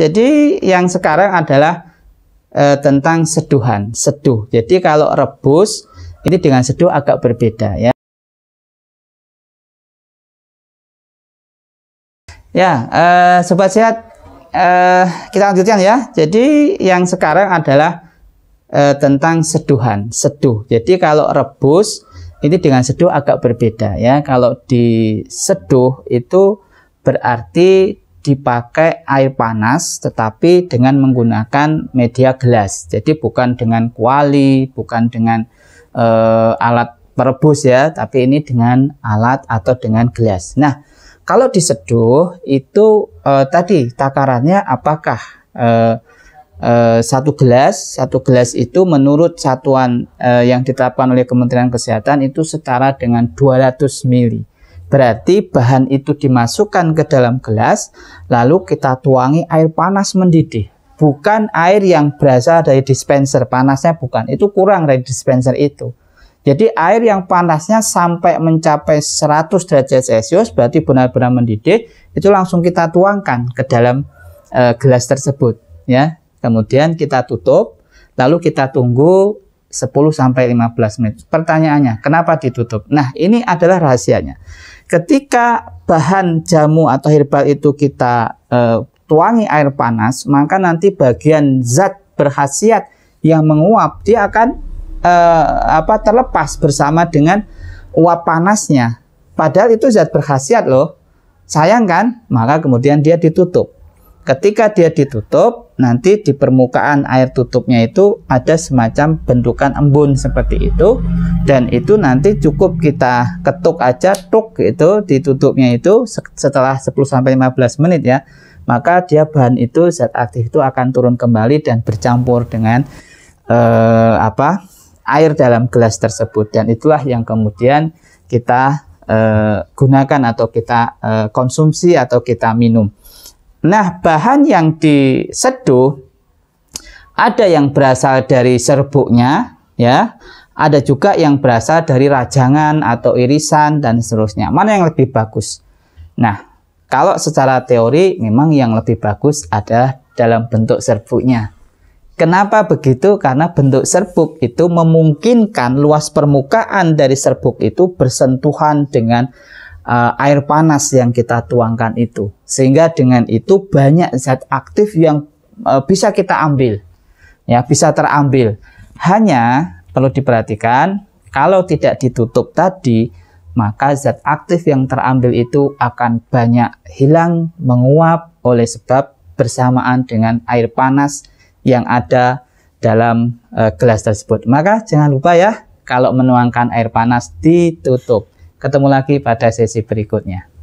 Jadi yang sekarang adalah e, tentang seduhan, seduh. Jadi kalau rebus ini dengan seduh agak berbeda ya. Ya, e, sobat sehat, e, kita lanjutkan ya. Jadi yang sekarang adalah e, tentang seduhan, seduh. Jadi kalau rebus ini dengan seduh agak berbeda ya. Kalau diseduh itu berarti dipakai air panas tetapi dengan menggunakan media gelas. Jadi bukan dengan kuali, bukan dengan e, alat perebus ya, tapi ini dengan alat atau dengan gelas. Nah, kalau diseduh itu e, tadi takarannya apakah e, e, satu gelas, satu gelas itu menurut satuan e, yang ditetapkan oleh Kementerian Kesehatan itu setara dengan 200 mili. Berarti bahan itu dimasukkan ke dalam gelas, lalu kita tuangi air panas mendidih. Bukan air yang berasal dari dispenser, panasnya bukan. Itu kurang dari dispenser itu. Jadi air yang panasnya sampai mencapai 100 derajat Celcius, berarti benar-benar mendidih, itu langsung kita tuangkan ke dalam e, gelas tersebut. ya. Kemudian kita tutup, lalu kita tunggu 10 15 menit. Pertanyaannya, kenapa ditutup? Nah, ini adalah rahasianya ketika bahan jamu atau herbal itu kita e, tuangi air panas, maka nanti bagian zat berkhasiat yang menguap dia akan e, apa terlepas bersama dengan uap panasnya. Padahal itu zat berkhasiat loh. Sayang kan? Maka kemudian dia ditutup. Ketika dia ditutup, nanti di permukaan air tutupnya itu ada semacam bentukan embun seperti itu dan itu nanti cukup kita ketuk aja tuk gitu, itu ditutupnya itu setelah 10 sampai 15 menit ya. Maka dia bahan itu zat aktif itu akan turun kembali dan bercampur dengan eh, apa? air dalam gelas tersebut dan itulah yang kemudian kita eh, gunakan atau kita eh, konsumsi atau kita minum. Nah, bahan yang diseduh ada yang berasal dari serbuknya, ya. Ada juga yang berasal dari rajangan atau irisan dan seterusnya. Mana yang lebih bagus? Nah, kalau secara teori memang yang lebih bagus ada dalam bentuk serbuknya. Kenapa begitu? Karena bentuk serbuk itu memungkinkan luas permukaan dari serbuk itu bersentuhan dengan uh, air panas yang kita tuangkan itu. Sehingga dengan itu banyak zat aktif yang uh, bisa kita ambil. Ya, bisa terambil. Hanya perlu diperhatikan kalau tidak ditutup tadi maka zat aktif yang terambil itu akan banyak hilang menguap oleh sebab bersamaan dengan air panas yang ada dalam uh, gelas tersebut. Maka jangan lupa ya kalau menuangkan air panas ditutup. Ketemu lagi pada sesi berikutnya.